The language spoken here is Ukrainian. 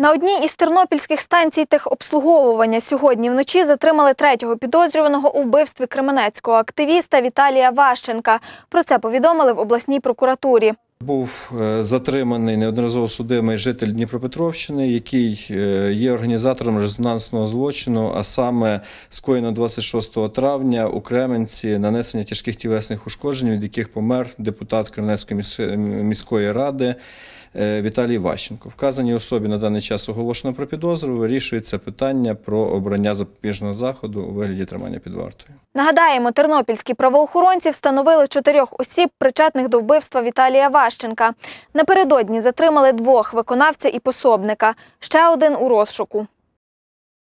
На одній із тернопільських станцій техобслуговування сьогодні вночі затримали третього підозрюваного у вбивстві кременецького активіста Віталія Ващенка. Про це повідомили в обласній прокуратурі. Був е, затриманий неодноразово судимий житель Дніпропетровщини, який е, є організатором резонансного злочину, а саме скоєно 26 травня у Кременці нанесення тяжких тілесних ушкоджень, від яких помер депутат Кременецької міської ради. Е, Віталій Ващенко. Вказаній особі на даний час оголошено про підозру. Вирішується питання про обрання запобіжного заходу у вигляді тримання під вартою. Нагадаємо, тернопільські правоохоронці встановили чотирьох осіб, причетних до вбивства Віталія Ващенка. Напередодні затримали двох виконавця і пособника. Ще один у розшуку.